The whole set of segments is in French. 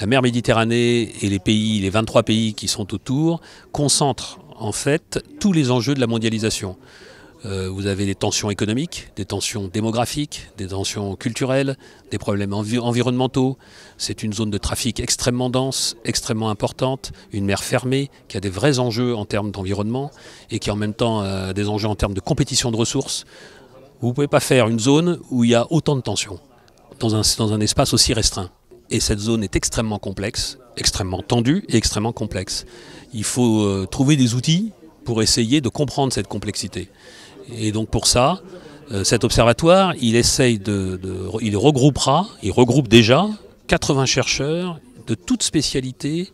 la mer Méditerranée et les pays, les 23 pays qui sont autour, concentrent en fait tous les enjeux de la mondialisation. Euh, vous avez des tensions économiques, des tensions démographiques, des tensions culturelles, des problèmes environnementaux. C'est une zone de trafic extrêmement dense, extrêmement importante, une mer fermée qui a des vrais enjeux en termes d'environnement et qui en même temps a des enjeux en termes de compétition de ressources. Vous ne pouvez pas faire une zone où il y a autant de tensions dans dans un espace aussi restreint. Et cette zone est extrêmement complexe, extrêmement tendue et extrêmement complexe. Il faut euh, trouver des outils pour essayer de comprendre cette complexité. Et donc pour ça, euh, cet observatoire, il essaye de, il regroupera, il regroupe déjà 80 chercheurs de toutes spécialités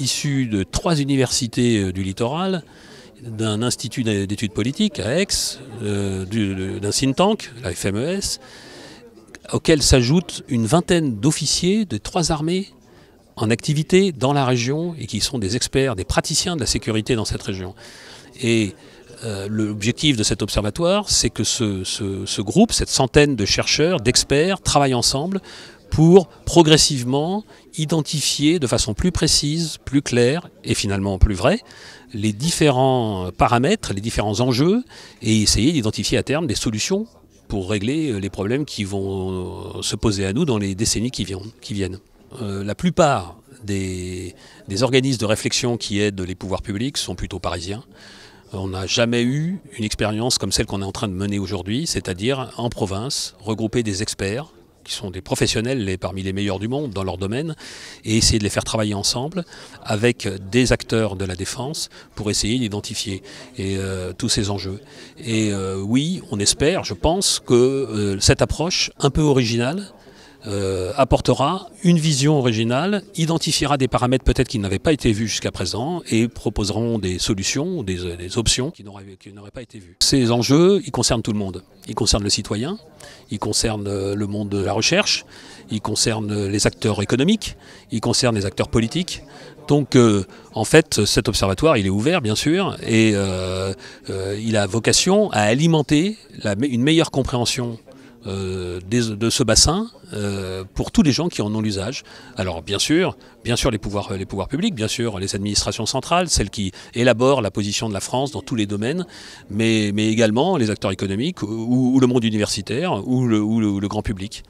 issus de trois universités euh, du littoral, d'un institut d'études politiques à Aix, d'un think tank, la FMES, auxquels s'ajoutent une vingtaine d'officiers de trois armées en activité dans la région et qui sont des experts, des praticiens de la sécurité dans cette région. Et euh, l'objectif de cet observatoire, c'est que ce, ce groupe, cette centaine de chercheurs, d'experts, travaillent ensemble pour progressivement identifier de façon plus précise, plus claire et finalement plus vraie les différents paramètres, les différents enjeux et essayer d'identifier à terme des solutions pour régler euh, les problèmes qui vont euh, se poser à nous dans les décennies qui viennent. Euh, la plupart des, organismes de réflexion qui aident les pouvoirs publics sont plutôt parisiens. On n'a jamais eu une expérience comme celle qu'on est en train de mener aujourd'hui, c'est-à-dire en province, regrouper des experts qui sont des professionnels parmi les meilleurs du monde dans leur domaine, et essayer de les faire travailler ensemble avec des acteurs de la défense pour essayer d'identifier euh, tous ces enjeux. Et euh, oui, on espère, je pense, que euh, cette approche un peu originale, euh, apportera une vision originale, identifiera des paramètres peut-être qui n'avaient pas été vus jusqu'à présent et proposeront des solutions, des, euh, des options qui n'auraient pas été vues. Ces enjeux, ils concernent tout le monde. Ils concernent le citoyen, ils concernent euh, le monde de la recherche, ils concernent les acteurs économiques, ils concernent les acteurs politiques. Donc, en fait, cet observatoire, il est ouvert, bien sûr, et il a vocation à alimenter une meilleure compréhension euh, de ce bassin euh, pour tous les gens qui en ont l'usage. Alors bien sûr, bien sûr les pouvoirs, les pouvoirs publics, bien sûr les administrations centrales, celles qui élaborent la position de la France dans tous les domaines, mais, également les acteurs économiques ou, le monde universitaire ou le grand public.